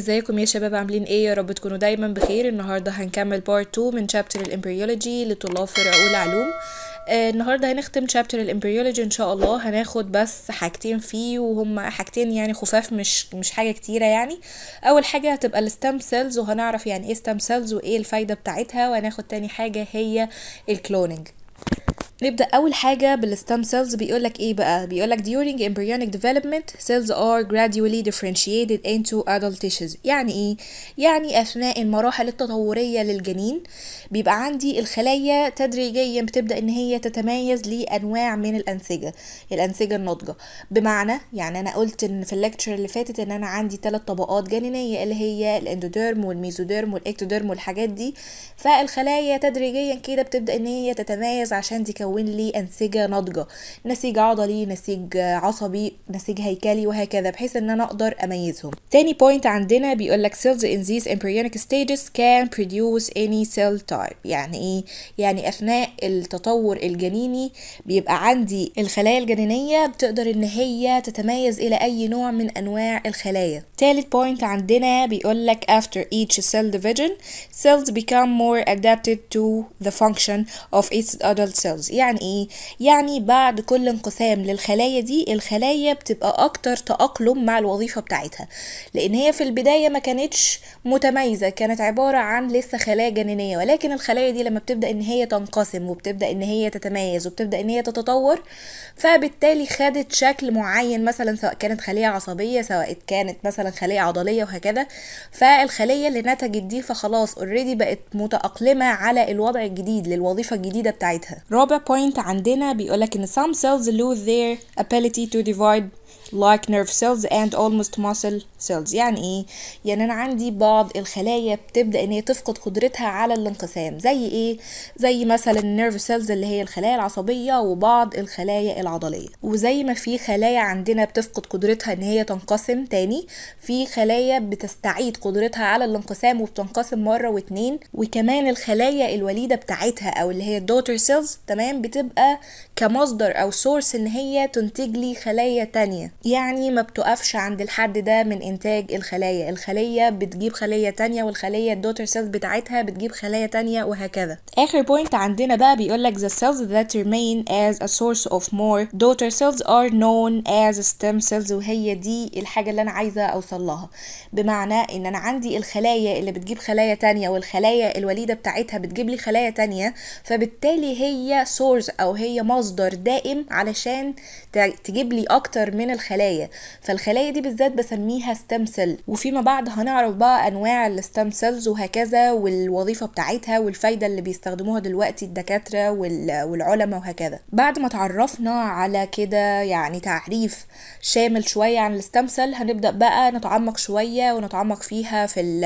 ازيكم يا شباب عاملين ايه يا رب تكونوا دايما بخير النهارده هنكمل بارت 2 من شابتر الامبريولوجي لطلاب فرع اولى علوم آه، النهارده هنختم شابتر الامبريولوجي ان شاء الله هناخد بس حاجتين فيه وهم حاجتين يعني خفاف مش مش حاجه كتيره يعني اول حاجه هتبقى الستام سيلز وهنعرف يعني ايه ستام سيلز وايه الفايده بتاعتها وهناخد تاني حاجه هي الكلوننج نبدأ أول حاجة بالستام سيلز بيقولك إيه بقى؟ بيقولك during embryonic development cells are gradually differentiated into adult tissues يعني إيه؟ يعني أثناء المراحل التطورية للجنين بيبقى عندي الخلايا تدريجيا بتبدأ إن هي تتميز لأنواع من الأنسجة الأنسجة الناضجة بمعنى يعني أنا قلت إن في اللكتشر اللي فاتت إن أنا عندي ثلاث طبقات جنينية اللي هي الإندوديرم والميزوديرم والإكتوديرم والحاجات دي فالخلايا تدريجيا كده بتبدأ إن هي تتميز الغاز عشان تكون لي أنسجة ناضجة نسيج عضلي نسيج عصبي نسيج هيكلي وهكذا بحيث ان انا اقدر اميزهم تاني بوينت عندنا بيقول لك cells in these embryonic stages can produce any cell type يعني ايه يعني اثناء التطور الجنيني بيبقى عندي الخلايا الجنينيه بتقدر ان هي تتميز الى اي نوع من انواع الخلايا تالت بوينت عندنا بيقول لك after each cell division cells become more adapted to the function of its adult cells يعني ايه؟ يعني بعد كل انقسام للخلايا دي الخلايا بتبقى اكتر تأقلم مع الوظيفة بتاعتها لان هي في البداية ما كانتش متميزة كانت عبارة عن لسه خلايا جنينية ولكن الخلايا دي لما بتبدأ ان هي تنقسم وبتبدأ ان هي تتميز وبتبدأ ان هي تتطور فبالتالي خدت شكل معين مثلا سواء كانت خلية عصبية سواء كانت مثلا خلية عضلية وهكذا فالخلية اللي نتجت دي فخلاص اوريدي بقت متأقلمة على الوضع الجديد للوظيفة الجديدة بتاعتها رابع point عندنا بيقولك إن some cells lose their ability to divide like nerve cells and almost muscle cells يعني ايه يعني انا عندي بعض الخلايا بتبدا ان هي تفقد قدرتها على الانقسام زي ايه زي مثلا النيرف سيلز اللي هي الخلايا العصبيه وبعض الخلايا العضليه وزي ما في خلايا عندنا بتفقد قدرتها ان هي تنقسم تاني في خلايا بتستعيد قدرتها على الانقسام وبتنقسم مره واتنين وكمان الخلايا الوليده بتاعتها او اللي هي الدوتر سيلز تمام بتبقى كمصدر او سورس ان هي تنتج لي خلايا تانية يعني ما بتقفش عند الحد ده من انتاج الخلايا الخلية بتجيب خلية تانية والخلية الدوتر سيلز بتاعتها بتجيب خلايا تانية وهكذا اخر بوينت عندنا بقى بيقولك the cells that remain as a source of more daughter cells are known as stem cells وهي دي الحاجة اللي انا عايزة اوصل لها بمعنى ان انا عندي الخلايا اللي بتجيب خلايا تانية والخلايا الوليدة بتاعتها بتجيب لي خلايا تانية فبالتالي هي source او هي مصدر دائم علشان تجيب لي اكتر من الخلايا الخلايا فالخلايا دي بالذات بسميها ستيم سيل وفيما بعد هنعرف بقى انواع الستيم سيلز وهكذا والوظيفه بتاعتها والفايده اللي بيستخدموها دلوقتي الدكاتره والعلماء وهكذا بعد ما تعرفنا على كده يعني تعريف شامل شويه عن الستيم سيل هنبدا بقى نتعمق شويه ونتعمق فيها في الـ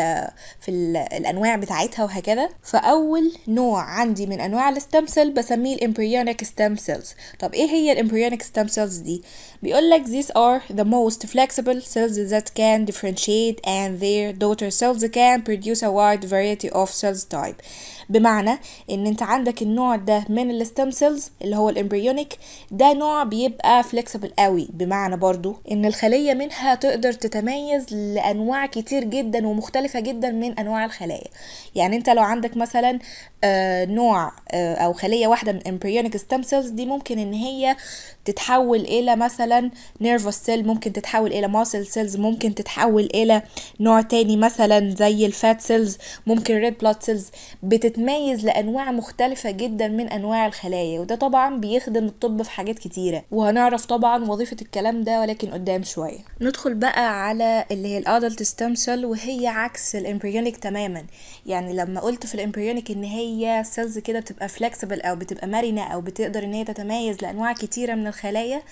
في الـ الانواع بتاعتها وهكذا فاول نوع عندي من انواع الستيم سيل بسميه الامبريونيك ستيم سيلز طب ايه هي الامبريونيك ستيم سيلز دي بيقول لك ذيس are the most flexible cells that can differentiate and their daughter cells can produce a wide variety of cells type. بمعنى ان انت عندك النوع ده من الستم سيلز اللي هو الامبريونيك ده نوع بيبقى فليكسبل قوي بمعنى برضو ان الخليه منها تقدر تتميز لانواع كتير جدا ومختلفه جدا من انواع الخلايا يعني انت لو عندك مثلا آه، نوع آه، او خليه واحده من امبريونيك ستم سيلز دي ممكن ان هي تتحول الى مثلا نيرفوس سيل ممكن تتحول الى ماسل سيلز ممكن تتحول الى نوع تاني مثلا زي الفات سيلز ممكن ريد بلاد سيلز بتت بتتميز لأنواع مختلفة جدا من أنواع الخلايا وده طبعا بيخدم الطب في حاجات كتيرة وهنعرف طبعا وظيفة الكلام ده ولكن قدام شوية ندخل بقى على اللي هي الأدلت ستيم سيل وهي عكس الإمبريونيك تماما يعني لما قلت في الإمبريونيك إن هي سيلز كده بتبقى فلكسبل أو بتبقى مرنة أو بتقدر إن هي تتميز لأنواع كتيرة من الخلايا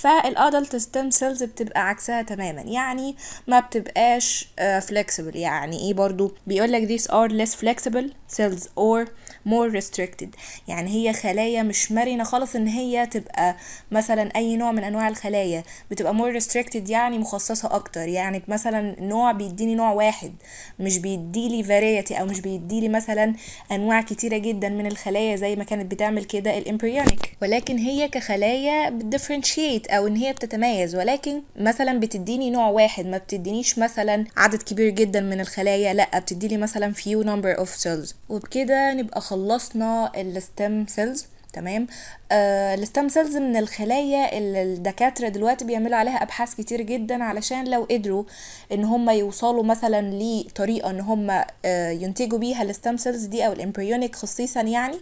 فالادلت ستيم سيلز بتبقى عكسها تماما يعني ما بتبقاش فليكسبل آه, يعني ايه برضو بيقولك these are less flexible cells or more restricted يعني هي خلايا مش مرنه خالص ان هي تبقى مثلا اي نوع من انواع الخلايا بتبقى more restricted يعني مخصصه اكتر يعني مثلا نوع بيديني نوع واحد مش بيديلي فاريتي او مش بيديلي مثلا انواع كتيره جدا من الخلايا زي ما كانت بتعمل كده الامبريونيك ولكن هي كخلايا بتديفرنشيت او ان هي بتتميز ولكن مثلا بتديني نوع واحد ما بتدينيش مثلا عدد كبير جدا من الخلايا لا بتديني مثلا few number of cells وبكده نبقى خلصنا الستم سيلز تمام آه الستام سيلز من الخلايا اللي الدكاتره دلوقتي بيعملوا عليها ابحاث كتير جدا علشان لو قدروا ان هم يوصلوا مثلا لطريقه ان هم آه ينتجوا بيها الستام سيلز دي او الامبريونيك خصيصا يعني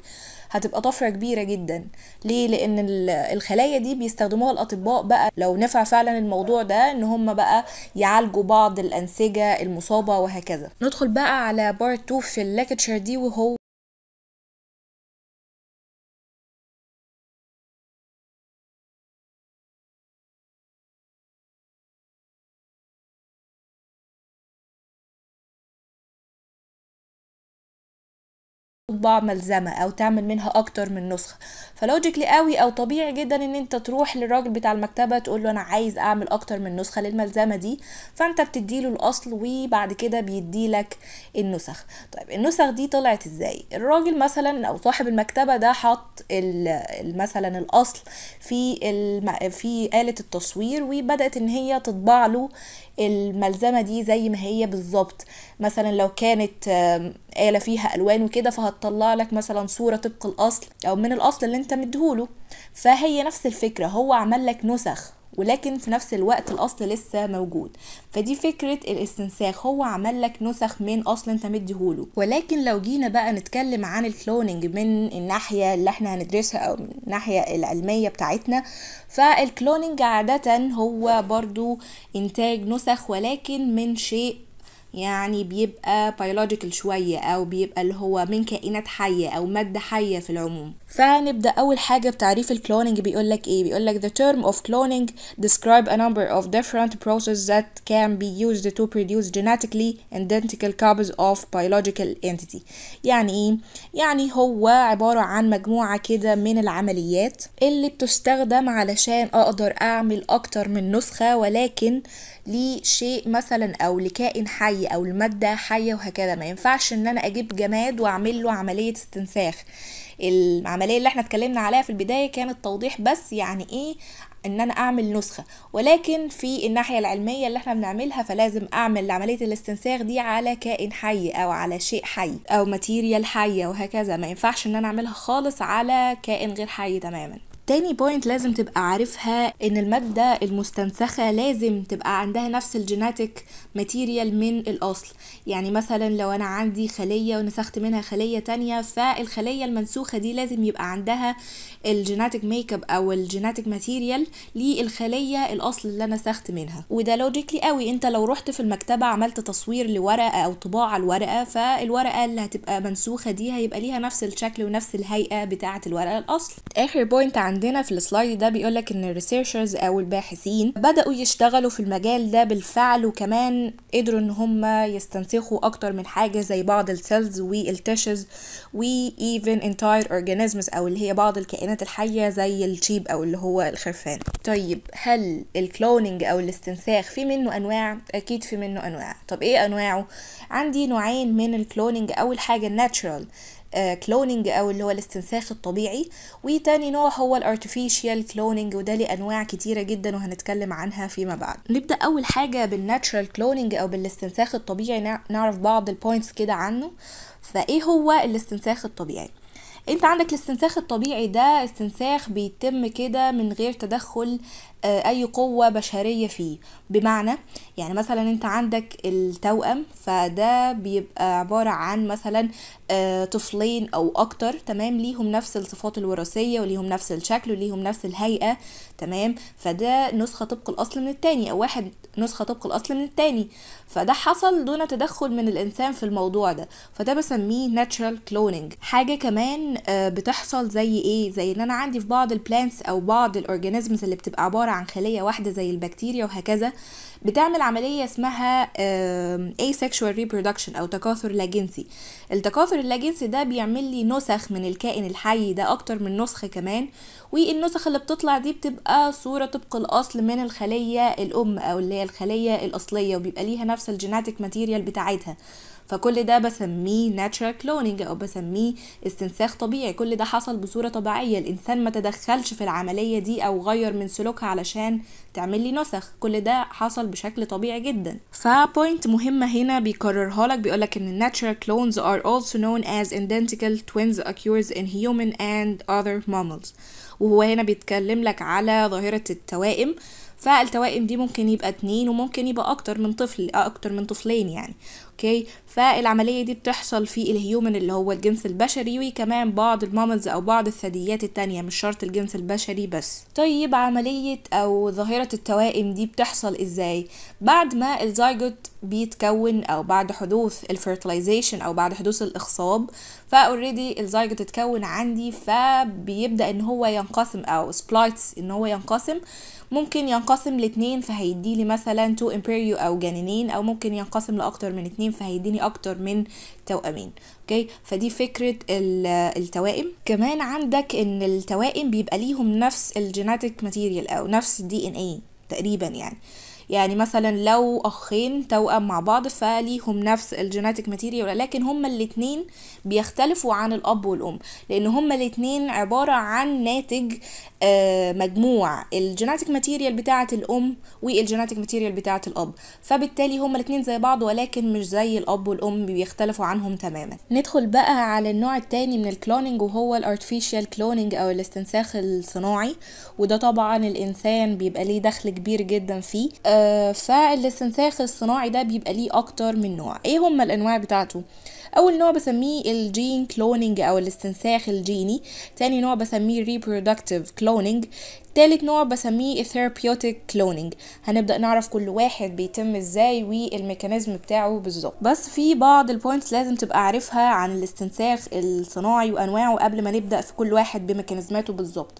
هتبقى طفره كبيره جدا ليه لان الخلايا دي بيستخدموها الاطباء بقى لو نفع فعلا الموضوع ده ان هم بقى يعالجوا بعض الانسجه المصابه وهكذا ندخل بقى على بارت 2 في اللكتشر دي وهو تطبع ملزمه او تعمل منها اكتر من نسخه فلوجيكلي قوي او طبيعي جدا ان انت تروح للراجل بتاع المكتبه تقول له انا عايز اعمل اكتر من نسخه للملزمه دي فانت بتدي له الاصل وبعد كده بيدي لك النسخ طيب النسخ دي طلعت ازاي الراجل مثلا او صاحب المكتبه ده حط مثلا الاصل في في آلة التصوير وبدأت ان هي تطبع له الملزمة دي زي ما هي بالظبط مثلا لو كانت آلة فيها ألوان وكده فهتطلع لك مثلا صورة طبق الأصل أو من الأصل اللي أنت مديهوله فهي نفس الفكرة هو عمل لك نسخ ولكن في نفس الوقت الاصل لسه موجود فدي فكره الاستنساخ هو عمل لك نسخ من اصل انت مديهوله ولكن لو جينا بقى نتكلم عن الكلوننج من الناحيه اللي احنا هندرسها او من الناحيه العلميه بتاعتنا فالكلوننج عاده هو برضو انتاج نسخ ولكن من شيء يعني بيبقى بيولوجيكال شوية أو بيبقى اللي هو من كائنات حية أو مادة حية في العموم فنبدأ أول حاجة بتعريف الكلونينج بيقولك إيه بيقولك the term of cloning describe a number of different processes that can be used to produce genetically identical copies of biological entity يعني إيه؟ يعني هو عبارة عن مجموعة كده من العمليات اللي بتستخدم علشان أقدر أعمل أكتر من نسخة ولكن لشيء مثلا او لكائن حي او المادة حية وهكذا ما ينفعش ان انا اجيب جماد واعمل له عملية استنساخ العملية اللي احنا اتكلمنا عليها في البداية كانت توضيح بس يعني ايه ان انا اعمل نسخه ولكن في الناحيه العلميه اللي احنا بنعملها فلازم اعمل عمليه الاستنساخ دي على كائن حي او على شيء حي او ماتيريال حيه وهكذا ما ينفعش ان انا اعملها خالص على كائن غير حي تماما تاني بوينت لازم تبقى عارفها ان المادة المستنسخة لازم تبقى عندها نفس الجيناتيك ماتيريال من الاصل يعني مثلا لو انا عندي خلية ونسخت منها خلية تانية فالخلية المنسوخة دي لازم يبقى عندها الجيناتيك ميك اب او الجيناتيك ماتيريال للخلية الاصل اللي انا نسخت منها وده لوجيكلي قوي انت لو رحت في المكتبة عملت تصوير لورقة او طباعة الورقة فالورقة اللي هتبقى منسوخة دي هيبقى ليها نفس الشكل ونفس الهيئة بتاعة الورقة الاصل اخر بوينت عن عندنا في السلايد ده بيقولك ان الريسيرشرز او الباحثين بدأوا يشتغلوا في المجال ده بالفعل وكمان قدروا ان هم يستنسخوا اكتر من حاجة زي بعض السيلز والتشز وايفن انتاير اورجانيزمز او اللي هي بعض الكائنات الحية زي الشيب او اللي هو الخرفان طيب هل الكلونينج او الاستنساخ في منه انواع اكيد في منه انواع طب ايه انواعه عندي نوعين من الكلونينج اول حاجة الناتشرال كلوننج آه، او اللي هو الاستنساخ الطبيعي وتاني نوع هو الارتفيشال كلوننج وده ليه انواع كتيره جدا وهنتكلم عنها فيما بعد نبدا اول حاجه بالناتشرال كلوننج او بالاستنساخ الطبيعي نعرف بعض البوينتس كده عنه فايه هو الاستنساخ الطبيعي انت عندك الاستنساخ الطبيعي ده استنساخ بيتم كده من غير تدخل آه، اي قوة بشرية فيه بمعنى يعني مثلا انت عندك التوأم فده بيبقى عبارة عن مثلا آه، طفلين او اكتر تمام ليهم نفس الصفات الوراثية وليهم نفس الشكل وليهم نفس الهيئة تمام فده نسخة طبق الاصل من التاني او واحد نسخة طبق الاصل من التاني فده حصل دون تدخل من الانسان في الموضوع ده فده بسميه natural cloning حاجة كمان آه، بتحصل زي ايه زي ان انا عندي في بعض البلانتس او بعض الاورجانيزمز اللي بتبقى عباره عن خليه واحده زي البكتيريا وهكذا بتعمل عمليه اسمها asexual reproduction او تكاثر لا جنسي التكاثر اللا جنسي ده بيعمل لي نسخ من الكائن الحي ده اكتر من نسخه كمان والنسخ اللي بتطلع دي بتبقى صوره طبق الاصل من الخليه الام او اللي هي الخليه الاصليه وبيبقى ليها نفس الجيناتيك ماتيريال بتاعتها فكل ده بسميه natural cloning او بسميه استنساخ طبيعي كل ده حصل بصوره طبيعيه الانسان ما تدخلش في العمليه دي او غير من سلوكها علشان تعمل لي نسخ كل ده حصل بشكل طبيعي جدا فبوينت مهمه هنا بيكررها لك بيقول لك ان natural clones are also known as identical twins occurs in human and other mammals وهو هنا بيتكلم لك على ظاهره التوائم فالتوائم دي ممكن يبقى اتنين وممكن يبقى اكتر من طفل اكتر من طفلين يعني اوكي فالعمليه دي بتحصل في الهيومن اللي هو الجنس البشري وكمان بعض المامز او بعض الثدييات التانية مش شرط الجنس البشري بس طيب عمليه او ظاهره التوائم دي بتحصل ازاي بعد ما الزيجوت بيتكون او بعد حدوث الفيرتلايزيشن او بعد حدوث الاخصاب فاوريدي الزيجوت اتكون عندي فبيبدا ان هو ينقسم او سبلايتس ان هو ينقسم ممكن ينقسم لاتنين فهيديلي مثلا تو امبيريو او جنينين او ممكن ينقسم لاكتر من اتنين فهيديني اكتر من توأمين اوكي فدي فكره آه، التوائم كمان عندك ان التوائم بيبقى ليهم نفس الجيناتيك ماتيريال او نفس الدي ان اي تقريبا يعني يعني مثلا لو اخين توأم مع بعض فليهم نفس الجيناتيك ماتيريال لكن هما الاتنين بيختلفوا عن الاب والام لان هما الاتنين عبارة عن ناتج آه، مجموع الجيناتيك ماتيريال بتاعة الام والجيناتيك ماتيريال بتاعة الاب فبالتالي هما الاتنين زي بعض ولكن مش زي الاب والام بيختلفوا عنهم تماما ندخل بقى على النوع التاني من الكلونينج وهو الارتفيشال كلونينج او الاستنساخ الصناعي وده طبعا الانسان بيبقى ليه دخل كبير جدا فيه آه، آه، الاستنساخ الصناعي ده بيبقى ليه اكتر من نوع ايه هم الانواع بتاعته اول نوع بسميه الجين كلونينج او الاستنساخ الجيني تاني نوع بسميه الريبرودكتيف كلونينج تالت نوع بسميه الثيرابيوتيك cloning هنبدا نعرف كل واحد بيتم ازاي والميكانيزم بتاعه بالظبط بس في بعض البوينتس لازم تبقى عارفها عن الاستنساخ الصناعي وانواعه قبل ما نبدا في كل واحد بميكانيزماته بالظبط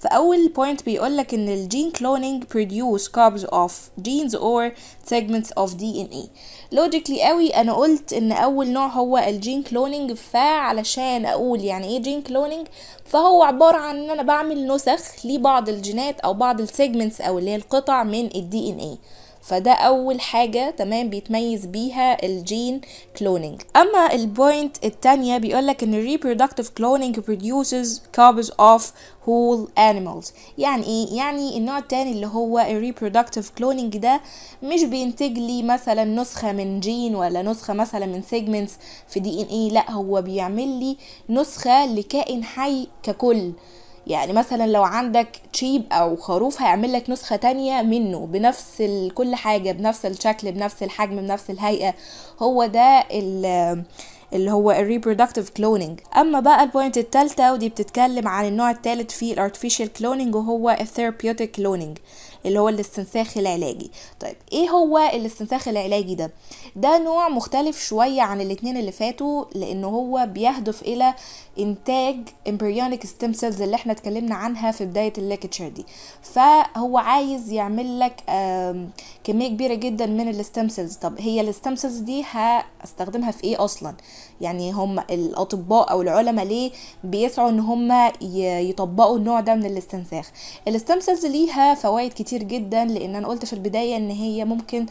فاول بوينت بيقولك ان الجين كلونينج produce copies of genes or segments of DNA لوجيكلي قوي انا قلت ان اول نوع هو الجين كلونينج فعلشان اقول يعني ايه جين كلونينج فهو عباره عن ان انا بعمل نسخ لبعض الجينات او بعض السيجمنتس او اللي هي القطع من الدي ان ايه فده اول حاجة تمام بيتميز بيها الجين كلونينج اما البوينت التانية بيقولك ان الريبرودكتيف كلوننج produces copies of whole animals يعني ايه يعني النوع التاني اللي هو الريبرودكتيف كلوننج ده مش بينتج لي مثلا نسخة من جين ولا نسخة مثلا من سيجمنتس في دي ان ايه لا هو بيعمل لي نسخة لكائن حي ككل يعني مثلا لو عندك تشيب او خروف هيعمل لك نسخه تانية منه بنفس كل حاجه بنفس الشكل بنفس الحجم بنفس الهيئه هو ده اللي هو الريبرودكتيف كلوننج اما بقى البوينت الثالثه ودي بتتكلم عن النوع الثالث في الارتفيشال كلوننج وهو الثيرابيوتيك كلوننج اللي هو الاستنساخ العلاجي طيب ايه هو الاستنساخ العلاجي ده ده نوع مختلف شويه عن الاتنين اللي فاتوا لان هو بيهدف الى انتاج امبريونيك ستيم سيلز اللي احنا اتكلمنا عنها في بدايه الليكتشر دي فهو عايز يعمل لك كميه كبيره جدا من الستيم سيلز طب هي الستيم سيلز دي هستخدمها في ايه اصلا يعني هم الاطباء او العلماء ليه بيسعوا ان هم يطبقوا النوع ده من الاستنساخ الستيم سيلز ليها فوائد كتير كتير جدا لان انا قلت في البدايه ان هي ممكن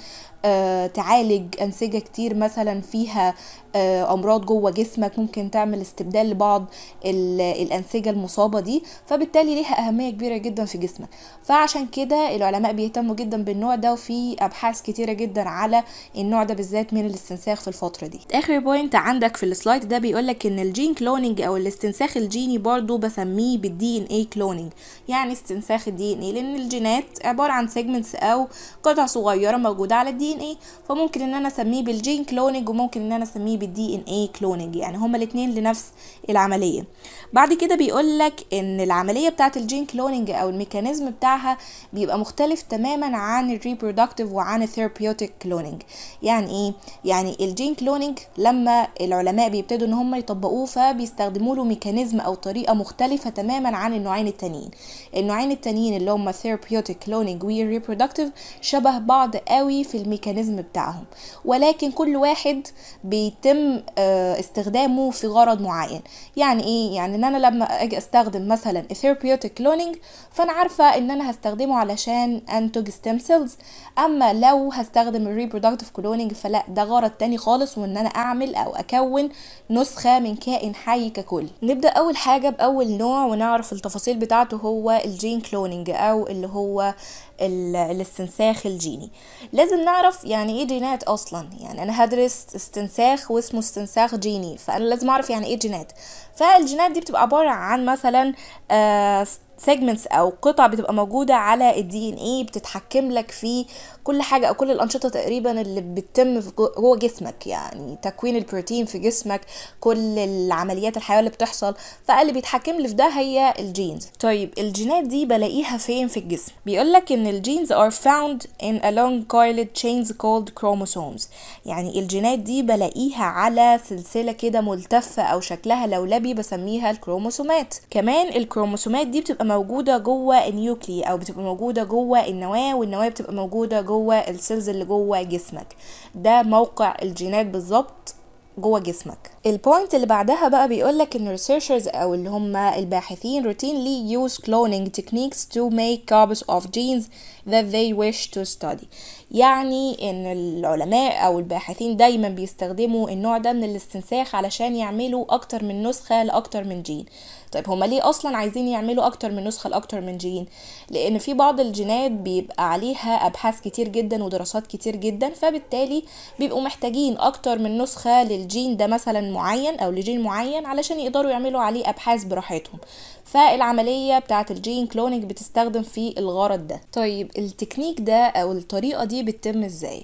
آه، تعالج أنسجة كتير مثلا فيها آه، أمراض جوه جسمك ممكن تعمل استبدال لبعض الأنسجة المصابة دي فبالتالي ليها أهمية كبيرة جدا في جسمك فعشان كده العلماء بيهتموا جدا بالنوع ده وفي أبحاث كتيرة جدا على النوع ده بالذات من الاستنساخ في الفترة دي آخر بوينت عندك في السلايد ده بيقولك إن الجين كلونينج أو الاستنساخ الجيني برضو بسميه بالدي ان اي كلونينج يعني استنساخ الدي ان اي لأن الجينات عبارة عن سيجمنتس أو قطع صغيرة موجودة على الدي ان اي فممكن ان انا اسميه بالجين كلوننج وممكن ان انا اسميه بالدي ان اي كلوننج يعني هما الاثنين لنفس العمليه بعد كده بيقول لك ان العمليه بتاعه الجين كلوننج او الميكانيزم بتاعها بيبقى مختلف تماما عن الريبرودكتيف وعن الثيرابيوتيك كلوننج يعني ايه يعني الجين كلوننج لما العلماء بيبتدوا ان هم يطبقوه فبيستخدموا له ميكانيزم او طريقه مختلفه تماما عن النوعين التانيين النوعين التانيين اللي هم ثيرابيوتيك كلوننج والريبرودكتيف شبه بعض قوي في الميكانيزم الميكانيزم بتاعهم ولكن كل واحد بيتم آه، استخدامه في غرض معين يعني ايه يعني ان انا لما اجي استخدم مثلا ثيرابيوتيك cloning فانا عارفه ان انا هستخدمه علشان انتج ستيم سيلز اما لو هستخدم الريبرودكتيف كلوننج فلا ده غرض تاني خالص وان انا اعمل او اكون نسخه من كائن حي ككل نبدا اول حاجه باول نوع ونعرف التفاصيل بتاعته هو الجين كلوننج او اللي هو الاستنساخ الجيني لازم نعرف يعني ايه جينات اصلا يعني انا هدرس استنساخ واسمه استنساخ جيني فانا لازم اعرف يعني ايه جينات فالجينات دي بتبقى عباره عن مثلا آه سيجمنتس او قطع بتبقى موجوده على الدي ان ايه بتتحكم لك في كل حاجه او كل الانشطه تقريبا اللي بتتم جوه جسمك يعني تكوين البروتين في جسمك كل العمليات الحيويه اللي بتحصل فاللي بيتحكم لي في ده هي الجينز طيب الجينات دي بلاقيها فين في الجسم بيقولك ان الجينز are found in a long coiled chains called chromosomes يعني الجينات دي بلاقيها على سلسله كده ملتفه او شكلها لولبي بسميها الكروموسومات كمان الكروموسومات دي بتبقى موجوده جوه النيوكلي او بتبقى موجوده جوه النواه والنواه بتبقى موجوده جوه السيلز اللي جوه جسمك ده موقع الجينات بالظبط جوه جسمك البوينت اللي بعدها بقى بيقولك ان researchers او اللي هم الباحثين routinely use cloning techniques to make copies of genes that they wish to study يعني ان العلماء او الباحثين دايما بيستخدموا النوع ده من الاستنساخ علشان يعملوا اكتر من نسخة لاكتر من جين طيب هما ليه اصلا عايزين يعملوا اكتر من نسخة لاكتر من جين لان في بعض الجينات بيبقى عليها ابحاث كتير جدا ودراسات كتير جدا فبالتالي بيبقوا محتاجين اكتر من نسخة للجين ده مثلا معين او لجين معين علشان يقدروا يعملوا عليه ابحاث براحتهم فالعمليه بتاعه الجين كلوننج بتستخدم في الغرض ده طيب التكنيك ده او الطريقه دي بتتم ازاي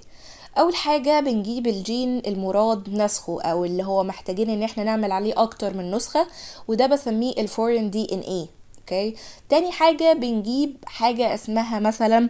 اول حاجه بنجيب الجين المراد نسخه او اللي هو محتاجين ان احنا نعمل عليه اكتر من نسخه وده بسميه الفورين دي ان ايه اوكي تاني حاجه بنجيب حاجه اسمها مثلا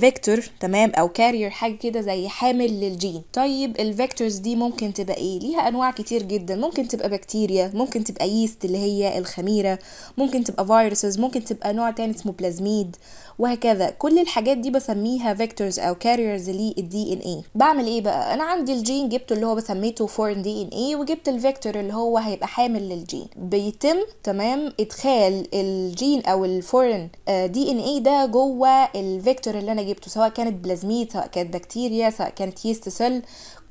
فيكتور آه، تمام او كارير حاجه كده زي حامل للجين طيب الفيكتورز دي ممكن تبقى ايه ليها انواع كتير جدا ممكن تبقى بكتيريا ممكن تبقى ييست اللي هي الخميره ممكن تبقى فيروسز ممكن تبقى نوع تاني اسمه بلازميد وهكذا كل الحاجات دي بسميها فيكتورز او كاريرز للدي ان اي بعمل ايه بقى انا عندي الجين جبته اللي هو بسميته فورن دي ان اي وجبت الفيكتور اللي هو هيبقى حامل للجين بيتم تمام ادخال الجين او الفورن دي ان اي ده جوه الفيكتور الفيكتور اللي انا جبته سواء كانت بلازميد سواء كانت بكتيريا سواء كانت يست سيل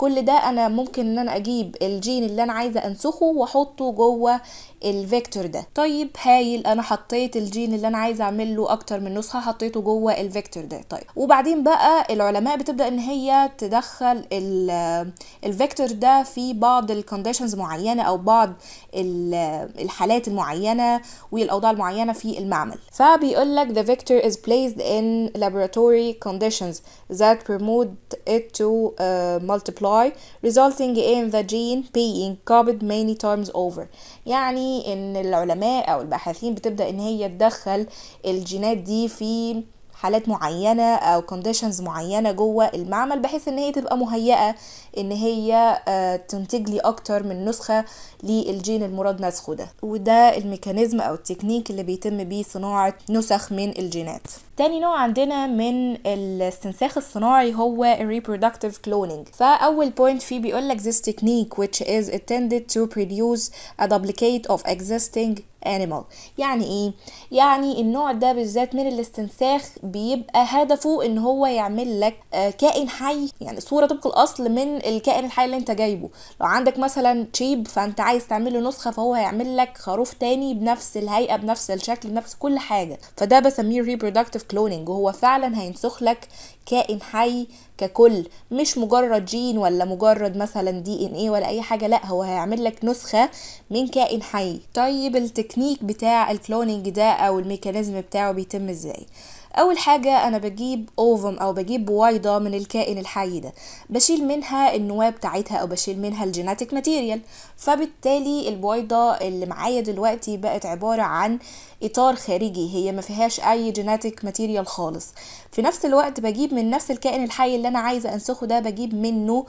كل ده انا ممكن ان انا اجيب الجين اللي انا عايزه انسخه واحطه جوه الفيكتور ده طيب هايل انا حطيت الجين اللي انا عايزه اعمل له اكتر من نسخه حطيته جوه الفيكتور ده طيب وبعدين بقى العلماء بتبدا ان هي تدخل الفيكتور ده في بعض الكونديشنز معينه او بعض الحالات المعينه والاوضاع المعينه في المعمل فبيقول لك the vector is placed in laboratory conditions that promote it to uh, آه، multiply Y resulting in the gene being copied many times over يعني ان العلماء او الباحثين بتبدأ ان هي تدخل الجينات دي في حالات معينة او conditions معينة جوه المعمل بحيث ان هي تبقى مهيئة ان هي آه، تنتج لي اكتر من نسخه للجين المراد نسخه ده وده الميكانيزم او التكنيك اللي بيتم بيه صناعه نسخ من الجينات تاني نوع عندنا من الاستنساخ الصناعي هو reproductive cloning فأول بوينت فيه لك this technique which is intended to produce a duplicate of existing animal يعني ايه يعني النوع ده بالذات من الاستنساخ بيبقى هدفه ان هو يعمل لك آه، كائن حي يعني صوره طبق الاصل من الكائن الحي اللي انت جايبه لو عندك مثلا تشيب فانت عايز تعمله نسخه فهو هيعمل لك خروف تاني بنفس الهيئه بنفس الشكل بنفس كل حاجه فده بسميه reproductive كلوننج وهو فعلا هينسخ لك كائن حي ككل مش مجرد جين ولا مجرد مثلا دي ان ايه ولا اي حاجه لا هو هيعمل لك نسخه من كائن حي طيب التكنيك بتاع الكلوننج ده او الميكانيزم بتاعه بيتم ازاي اول حاجه انا بجيب اوفم او بجيب بويضه من الكائن الحي ده بشيل منها النواه بتاعتها او بشيل منها الجيناتيك ماتيريال فبالتالي البويضه اللي معايا دلوقتي بقت عباره عن اطار خارجي هي ما فيهاش اي جيناتيك ماتيريال خالص في نفس الوقت بجيب من نفس الكائن الحي اللي انا عايزه انسخه ده بجيب منه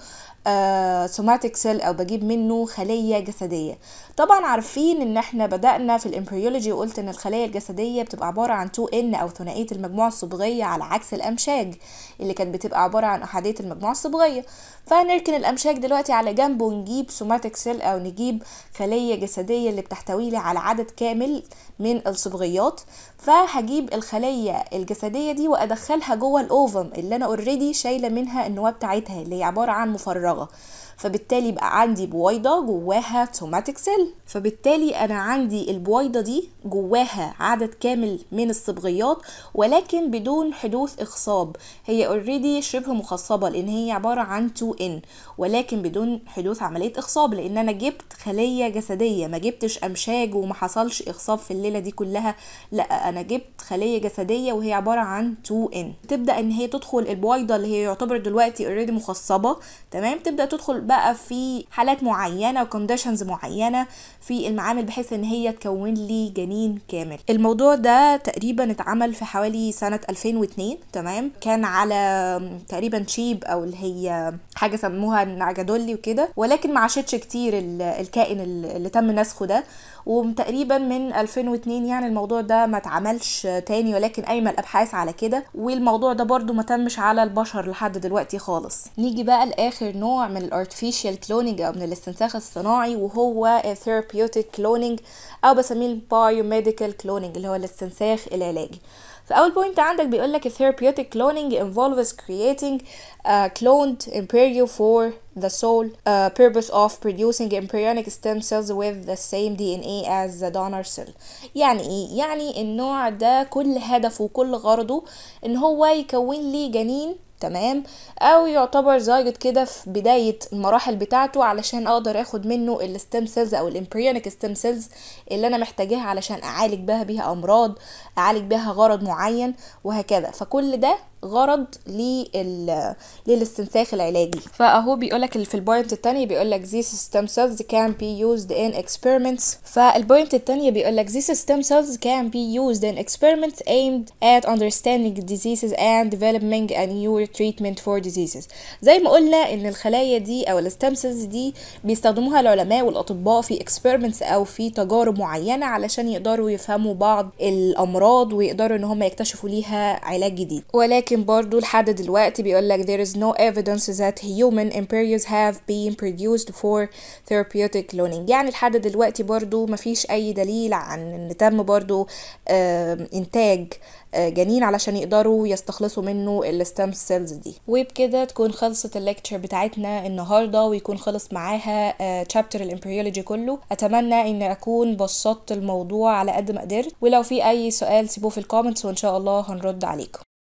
سوماتيك آه، سيل او بجيب منه خليه جسديه طبعا عارفين ان احنا بدانا في الامبريولوجي وقلت ان الخلايا الجسديه بتبقى عباره عن 2 ان او ثنائيه المجموعه الصبغيه على عكس الامشاج اللي كانت بتبقى عباره عن احاديه المجموعه الصبغيه فنركن الامشاج دلوقتي على جنب ونجيب سوماتيك سيل او نجيب خليه جسديه اللي بتحتوي لي على عدد كامل من الصبغيات فهجيب الخليه الجسديه دي وادخلها جوه الاوفن اللي انا اوريدي شايله منها النواه بتاعتها اللي هي عباره عن مفرغه فبالتالي يبقى عندي بويضه جواها توماتيك سيل فبالتالي انا عندي البويضه دي جواها عدد كامل من الصبغيات ولكن بدون حدوث اخصاب هي اوريدي شبه مخصبه لان هي عباره عن 2 ان ولكن بدون حدوث عمليه اخصاب لان انا جبت خليه جسديه ما جبتش امشاج وما حصلش اخصاب في الليله دي كلها لا انا جبت خليه جسديه وهي عباره عن 2 ان تبدا ان هي تدخل البويضه اللي هي يعتبر دلوقتي اوريدي مخصبه تمام تبدا تدخل بقى في حالات معينه وكونديشنز معينه في المعامل بحيث ان هي تكون لي جنين كامل الموضوع ده تقريبا اتعمل في حوالي سنه 2002 تمام كان على تقريبا شيب او اللي هي حاجه سموها النعجدولي وكده ولكن ما عاشتش كتير الكائن اللي تم نسخه ده وتقريبا من 2002 يعني الموضوع ده ما اتعملش تاني ولكن قايمه الابحاث على كده والموضوع ده برضو ما تمش على البشر لحد دلوقتي خالص نيجي بقى لاخر نوع من الارتفيشال كلونينج او من الاستنساخ الصناعي وهو ثيرابيوتيك كلونينج او بسميه البايوميديكال كلونينج اللي هو الاستنساخ العلاجي فاول بوينت عندك بيقول لك therapeutic cloning involves creating a cloned embryo for the sole uh, purpose of producing embryonic stem cells with the same DNA as the donor cell يعني ايه يعني النوع ده كل هدفه وكل غرضه ان هو يكون لي جنين تمام او يعتبر زايجوت كده في بدايه المراحل بتاعته علشان اقدر اخد منه الستيم سيلز او الامبريونيك ستيم سيلز اللي انا محتاجاها علشان اعالج بها بيها امراض اعالج بها غرض معين وهكذا فكل ده غرض للاستنساخ العلاجي فاهو بيقولك لك في البوينت الثانيه بيقولك these stem cells can be used in experiments فالبوينت الثانيه بيقولك these stem cells can be used in experiments aimed at understanding diseases and developing a new treatment for diseases زي ما قلنا ان الخلايا دي او الستم سيلز دي بيستخدموها العلماء والاطباء في experiments او في تجارب معينه علشان يقدروا يفهموا بعض الامراض ويقدروا ان هم يكتشفوا ليها علاج جديد ولكن لكن برضو لحد دلوقتي بيقول لك there is no evidence that human embryos have been produced for therapeutic cloning يعني لحد دلوقتي برضو مفيش أي دليل عن إن تم برضو إنتاج جنين علشان يقدروا يستخلصوا منه الستام سيلز دي وبكده تكون خلصت الليكتشر بتاعتنا النهارده ويكون خلص معاها تشابتر الامبريولوجي كله اتمنى ان اكون بسطت الموضوع على قد ما قدرت ولو في اي سؤال سيبوه في الكومنتس وان شاء الله هنرد عليكم